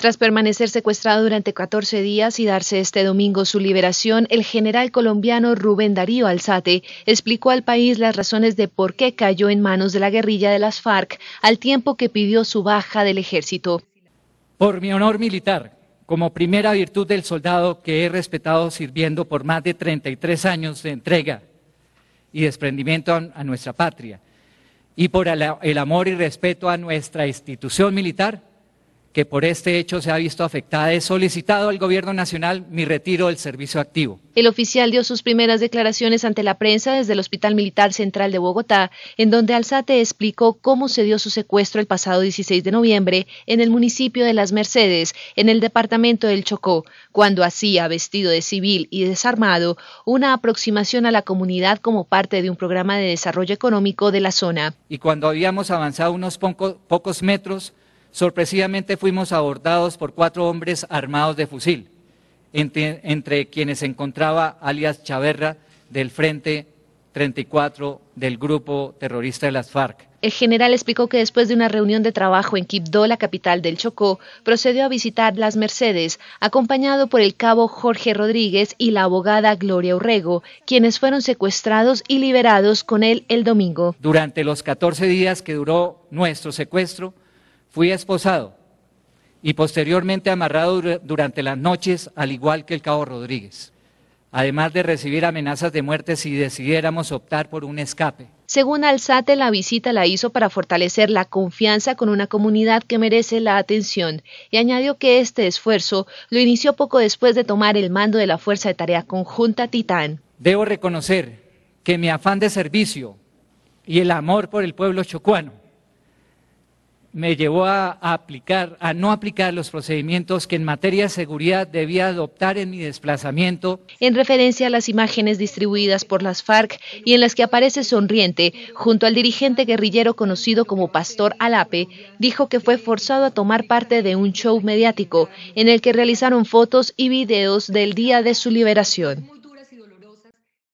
Tras permanecer secuestrado durante 14 días y darse este domingo su liberación, el general colombiano Rubén Darío Alzate explicó al país las razones de por qué cayó en manos de la guerrilla de las FARC al tiempo que pidió su baja del ejército. Por mi honor militar, como primera virtud del soldado que he respetado sirviendo por más de 33 años de entrega y desprendimiento a nuestra patria, y por el amor y respeto a nuestra institución militar, que por este hecho se ha visto afectada, he solicitado al Gobierno Nacional mi retiro del servicio activo. El oficial dio sus primeras declaraciones ante la prensa desde el Hospital Militar Central de Bogotá, en donde Alzate explicó cómo se dio su secuestro el pasado 16 de noviembre en el municipio de Las Mercedes, en el departamento del Chocó, cuando hacía, vestido de civil y desarmado, una aproximación a la comunidad como parte de un programa de desarrollo económico de la zona. Y cuando habíamos avanzado unos pocos metros, Sorpresivamente fuimos abordados por cuatro hombres armados de fusil, entre, quienes se encontraba alias Chaverra del Frente 34 del grupo terrorista de las FARC. El general explicó que después de una reunión de trabajo en Quibdó, la capital del Chocó, procedió a visitar Las Mercedes, acompañado por el cabo Jorge Rodríguez y la abogada Gloria Urrego, quienes fueron secuestrados y liberados con él el domingo. Durante los 14 días que duró nuestro secuestro, Fui esposado y posteriormente amarrado durante las noches, al igual que el cabo Rodríguez, además de recibir amenazas de muerte si decidiéramos optar por un escape. Según Alzate, la visita la hizo para fortalecer la confianza con una comunidad que merece la atención y añadió que este esfuerzo lo inició poco después de tomar el mando de la Fuerza de Tarea Conjunta Titán. Debo reconocer que mi afán de servicio y el amor por el pueblo chocuano me llevó a, aplicar, a no aplicar los procedimientos que en materia de seguridad debía adoptar en mi desplazamiento. En referencia a las imágenes distribuidas por las FARC y en las que aparece sonriente junto al dirigente guerrillero conocido como Pastor Alape, dijo que fue forzado a tomar parte de un show mediático en el que realizaron fotos y videos del día de su liberación.